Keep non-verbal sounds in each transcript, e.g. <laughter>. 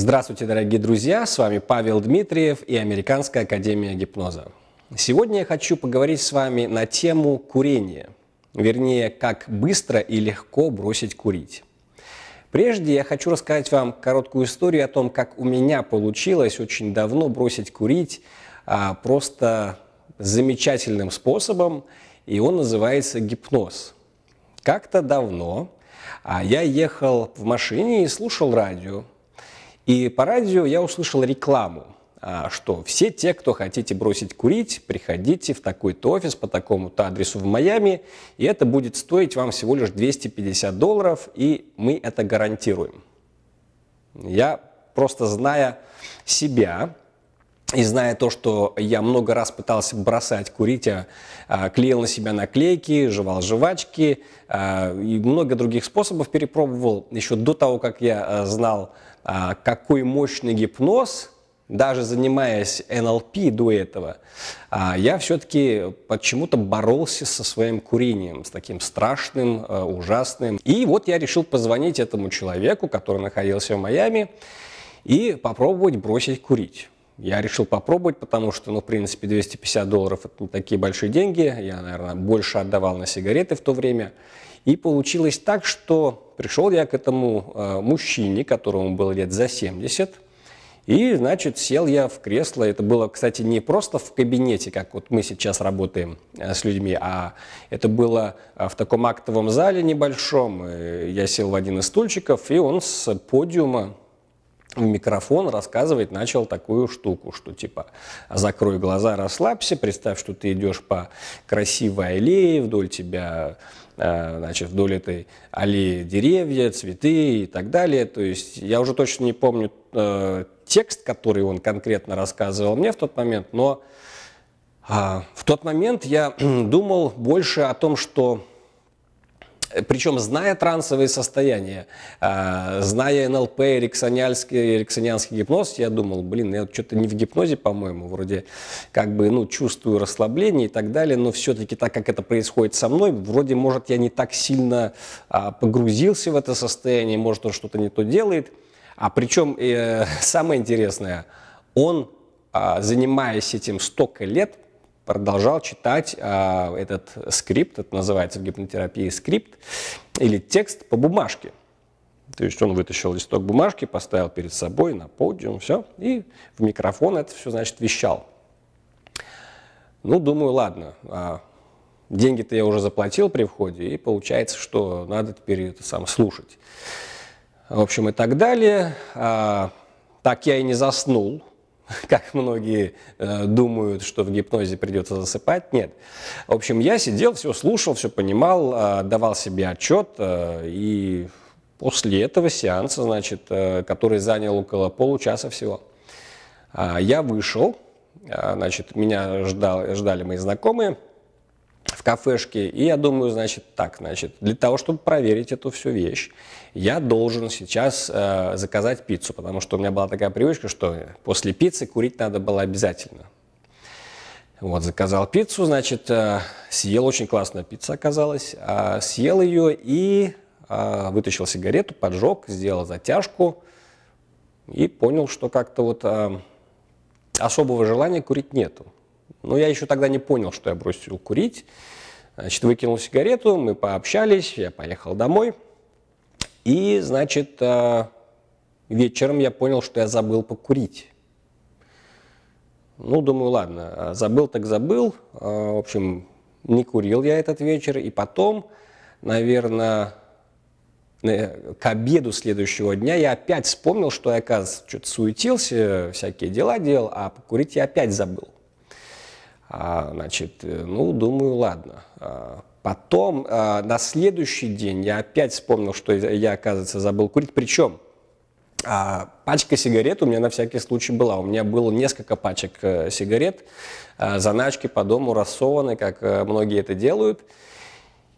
Здравствуйте, дорогие друзья! С вами Павел Дмитриев и Американская академия гипноза. Сегодня я хочу поговорить с вами на тему курения. Вернее, как быстро и легко бросить курить. Прежде я хочу рассказать вам короткую историю о том, как у меня получилось очень давно бросить курить а, просто замечательным способом, и он называется гипноз. Как-то давно а, я ехал в машине и слушал радио. И по радио я услышал рекламу, а, что все те, кто хотите бросить курить, приходите в такой-то офис по такому-то адресу в Майами, и это будет стоить вам всего лишь 250 долларов, и мы это гарантируем. Я просто зная себя, и зная то, что я много раз пытался бросать курить, я а, а, клеил на себя наклейки, жевал жвачки а, и много других способов перепробовал еще до того, как я а, знал а, какой мощный гипноз, даже занимаясь НЛП до этого, а, я все-таки почему-то боролся со своим курением, с таким страшным, а, ужасным. И вот я решил позвонить этому человеку, который находился в Майами, и попробовать бросить курить. Я решил попробовать, потому что, ну, в принципе, 250 долларов – это не такие большие деньги. Я, наверное, больше отдавал на сигареты в то время. И получилось так, что пришел я к этому э, мужчине, которому было лет за 70, и, значит, сел я в кресло. Это было, кстати, не просто в кабинете, как вот мы сейчас работаем э, с людьми, а это было э, в таком актовом зале небольшом. Я сел в один из стульчиков, и он с подиума в микрофон рассказывать начал такую штуку, что типа закрой глаза, расслабься, представь, что ты идешь по красивой аллее, вдоль тебя, э, значит, вдоль этой аллеи деревья, цветы и так далее. То есть я уже точно не помню э, текст, который он конкретно рассказывал мне в тот момент, но а, в тот момент я думал больше о том, что причем зная трансовые состояния, а, зная НЛП, эриксониальский, эриксонианский гипноз, я думал, блин, я что-то не в гипнозе, по-моему, вроде как бы, ну, чувствую расслабление и так далее, но все-таки так, как это происходит со мной, вроде, может, я не так сильно а, погрузился в это состояние, может, он что-то не то делает. А причем э, <laughs> самое интересное, он, а, занимаясь этим столько лет, продолжал читать а, этот скрипт, это называется в гипнотерапии скрипт, или текст по бумажке. То есть он вытащил листок бумажки, поставил перед собой на подиум, все, и в микрофон это все, значит, вещал. Ну, думаю, ладно, а деньги-то я уже заплатил при входе, и получается, что надо теперь это сам слушать. В общем, и так далее. А, так я и не заснул, <laughs> как многие э, думают, что в гипнозе придется засыпать. Нет. В общем, я сидел, все слушал, все понимал, э, давал себе отчет. Э, и после этого сеанса, значит, который занял около получаса всего, я вышел. значит, меня ждал, ждали мои знакомые в кафешке. И я думаю, значит, так, значит, для того, чтобы проверить эту всю вещь, я должен сейчас э, заказать пиццу, потому что у меня была такая привычка, что после пиццы курить надо было обязательно. Вот, заказал пиццу, значит, э, съел, очень классная пицца оказалась, э, съел ее и э, вытащил сигарету, поджег, сделал затяжку и понял, что как-то вот э, особого желания курить нету. Но я еще тогда не понял, что я бросил курить. Значит, выкинул сигарету, мы пообщались, я поехал домой. И, значит, э, вечером я понял, что я забыл покурить. Ну, думаю, ладно, э, забыл так забыл. Э, в общем, не курил я этот вечер. И потом, наверное, к обеду следующего дня я опять вспомнил, что я, оказывается, что-то суетился, всякие дела делал, а покурить я опять забыл. А, значит, э, ну, думаю, ладно. А, потом, а, на следующий день я опять вспомнил, что я, оказывается, забыл курить. Причем а, пачка сигарет у меня на всякий случай была. У меня было несколько пачек а, сигарет, а, заначки по дому рассованы, как а, многие это делают.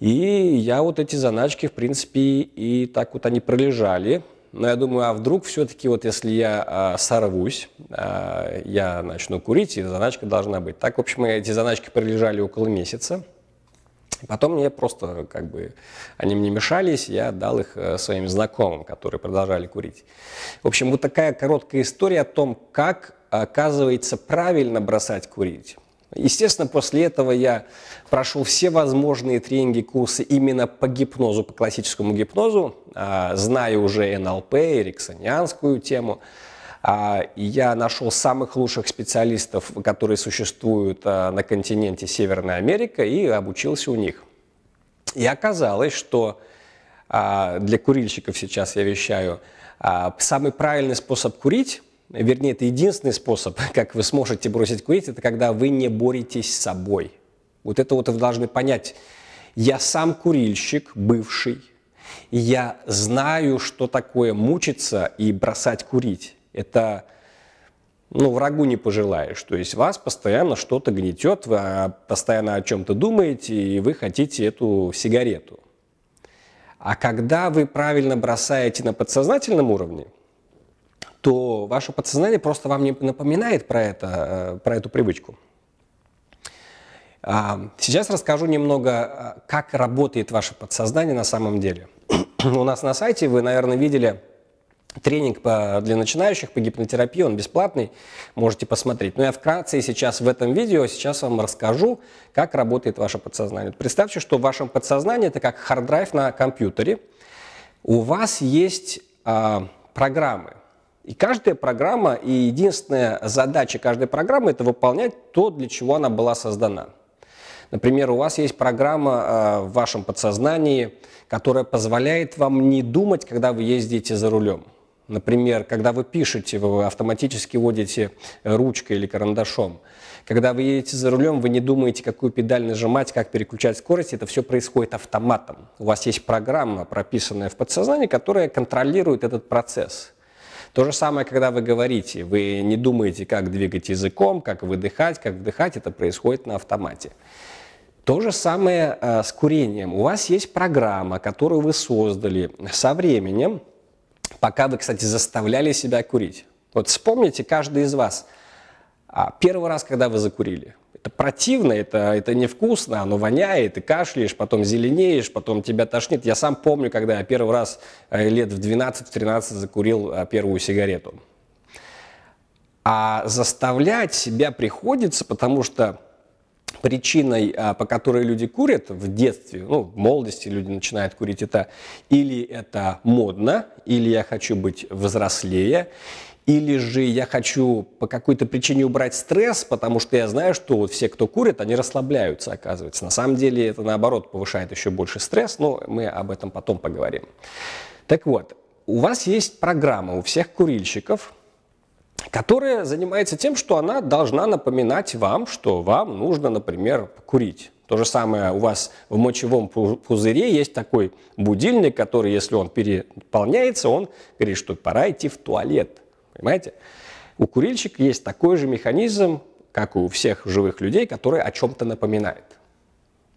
И я вот эти заначки, в принципе, и так вот они пролежали но я думаю, а вдруг все-таки вот если я э, сорвусь, э, я начну курить, и заначка должна быть. Так, в общем, эти заначки пролежали около месяца. Потом мне просто, как бы, они мне мешались, я дал их э, своим знакомым, которые продолжали курить. В общем, вот такая короткая история о том, как, оказывается, правильно бросать курить. Естественно, после этого я прошел все возможные тренинги, курсы именно по гипнозу, по классическому гипнозу. А, знаю уже НЛП, эриксонианскую тему, а, я нашел самых лучших специалистов, которые существуют а, на континенте Северная Америка, и обучился у них. И оказалось, что для курильщиков сейчас я вещаю, самый правильный способ курить, вернее, это единственный способ, <laughs> как вы сможете бросить курить, это когда вы не боретесь с собой. Вот это вот вы должны понять. Я сам курильщик, бывший, и я знаю, что такое мучиться и бросать курить. Это ну, врагу не пожелаешь. То есть вас постоянно что-то гнетет, вы а, постоянно о чем-то думаете, и вы хотите эту сигарету. А когда вы правильно бросаете на подсознательном уровне, то ваше подсознание просто вам не напоминает про, это, э, про эту привычку. А, сейчас расскажу немного, а, как работает ваше подсознание на самом деле. <clears throat> У нас на сайте вы, наверное, видели тренинг по, для начинающих по гипнотерапии, он бесплатный, можете посмотреть. Но я вкратце сейчас в этом видео сейчас вам расскажу, как работает ваше подсознание. Представьте, что в вашем подсознании это как харддрайв на компьютере. У вас есть а, программы, и каждая программа и единственная задача каждой программы – это выполнять то, для чего она была создана – Например, у вас есть программа э, в вашем подсознании, которая позволяет вам не думать, когда вы ездите за рулем. Например, когда вы пишете, вы автоматически водите ручкой или карандашом. Когда вы едете за рулем, вы не думаете, какую педаль нажимать, как переключать скорость. Это все происходит автоматом. У вас есть программа, прописанная в подсознании, которая контролирует этот процесс. То же самое, когда вы говорите, вы не думаете, как двигать языком, как выдыхать, как вдыхать, это происходит на автомате. То же самое э, с курением. У вас есть программа, которую вы создали со временем, пока вы, кстати, заставляли себя курить. Вот вспомните каждый из вас а, первый раз, когда вы закурили. Это противно, это, это невкусно, оно воняет, ты кашляешь, потом зеленеешь, потом тебя тошнит. Я сам помню, когда я первый раз э, лет в 12-13 закурил э, первую сигарету. А заставлять себя приходится, потому что причиной, а, по которой люди курят в детстве, ну, в молодости люди начинают курить, это или это модно, или я хочу быть взрослее, или же я хочу по какой-то причине убрать стресс, потому что я знаю, что вот все, кто курит, они расслабляются, оказывается. На самом деле это, наоборот, повышает еще больше стресс, но мы об этом потом поговорим. Так вот, у вас есть программа у всех курильщиков – которая занимается тем, что она должна напоминать вам, что вам нужно, например, курить. То же самое у вас в мочевом пузыре есть такой будильник, который, если он переполняется, он говорит, что пора идти в туалет. Понимаете? У курильщика есть такой же механизм, как и у всех живых людей, который о чем-то напоминает.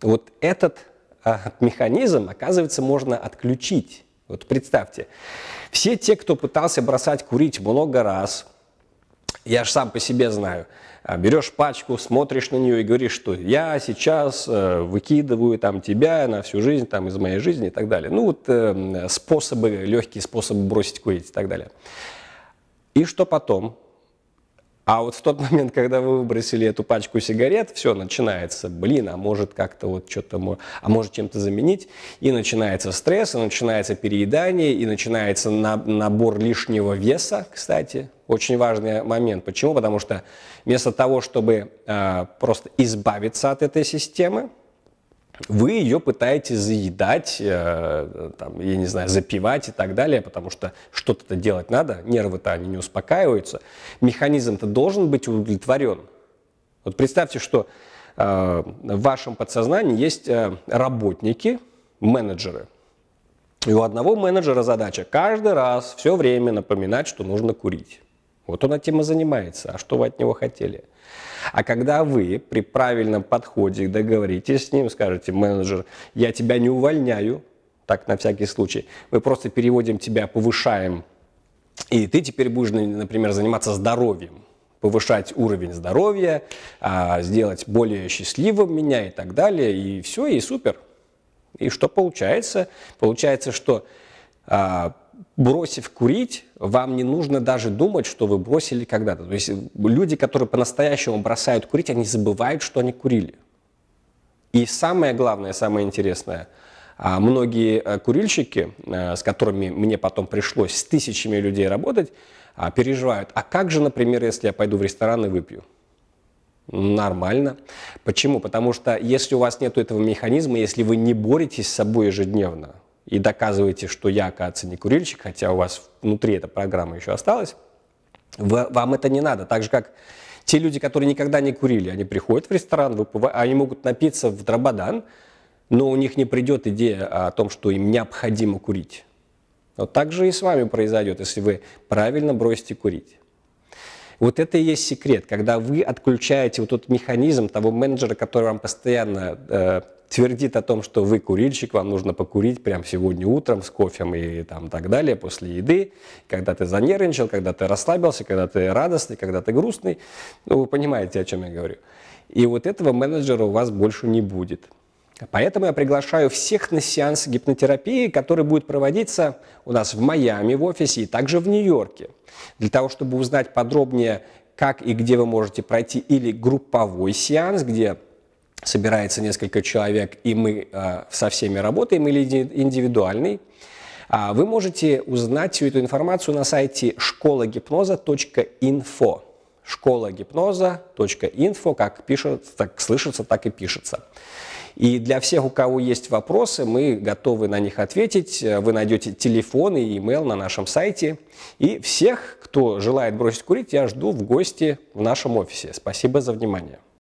Вот этот а, механизм, оказывается, можно отключить. Вот представьте, все те, кто пытался бросать курить много раз – я же сам по себе знаю. А, берешь пачку, смотришь на нее и говоришь, что я сейчас э, выкидываю там тебя на всю жизнь, там из моей жизни и так далее. Ну вот эм, способы, легкие способы бросить курить и так далее. И что потом? А вот в тот момент, когда вы выбросили эту пачку сигарет, все, начинается, блин, а может как-то вот что-то, а может чем-то заменить, и начинается стресс, и начинается переедание, и начинается на, набор лишнего веса, кстати, очень важный момент. Почему? Потому что вместо того, чтобы э, просто избавиться от этой системы, вы ее пытаетесь заедать, э, там, я не знаю, запивать и так далее, потому что что-то делать надо, нервы-то они не успокаиваются. Механизм-то должен быть удовлетворен. Вот представьте, что э, в вашем подсознании есть э, работники, менеджеры. И у одного менеджера задача каждый раз все время напоминать, что нужно курить. Вот он этим и занимается. А что вы от него хотели? А когда вы при правильном подходе договоритесь с ним, скажете, менеджер, я тебя не увольняю, так на всякий случай, мы просто переводим тебя, повышаем, и ты теперь будешь, например, заниматься здоровьем, повышать уровень здоровья, а, сделать более счастливым меня и так далее, и все, и супер. И что получается? Получается, что а, бросив курить, вам не нужно даже думать, что вы бросили когда-то. То есть люди, которые по-настоящему бросают курить, они забывают, что они курили. И самое главное, самое интересное, а, многие э, курильщики, э, с которыми мне потом пришлось с тысячами людей работать, а, переживают, а как же, например, если я пойду в ресторан и выпью? Нормально. Почему? Потому что если у вас нет этого механизма, если вы не боретесь с собой ежедневно, и доказываете, что я, оказывается, не курильщик, хотя у вас внутри эта программа еще осталась, вам это не надо. Так же, как те люди, которые никогда не курили, они приходят в ресторан, они могут напиться в дрободан, но у них не придет идея о том, что им необходимо курить. Вот так же и с вами произойдет, если вы правильно бросите курить. Вот это и есть секрет, когда вы отключаете вот тот механизм того менеджера, который вам постоянно э, твердит о том, что вы курильщик, вам нужно покурить прямо сегодня утром с кофе и там так далее, после еды, когда ты занервничал, когда ты расслабился, когда ты радостный, когда ты грустный. Ну, вы понимаете, о чем я говорю. И вот этого менеджера у вас больше не будет. Поэтому я приглашаю всех на сеанс гипнотерапии, который будет проводиться у нас в Майами в офисе и также в Нью-Йорке. Для того, чтобы узнать подробнее, как и где вы можете пройти или групповой сеанс, где собирается несколько человек, и мы а, со всеми работаем, или индивидуальный, а, вы можете узнать всю эту информацию на сайте школагипноза.инфо. Школа гипноза.инфо, как пишет, так слышится, так и пишется. И для всех, у кого есть вопросы, мы готовы на них ответить. Вы найдете телефон и имейл на нашем сайте. И всех, кто желает бросить курить, я жду в гости в нашем офисе. Спасибо за внимание.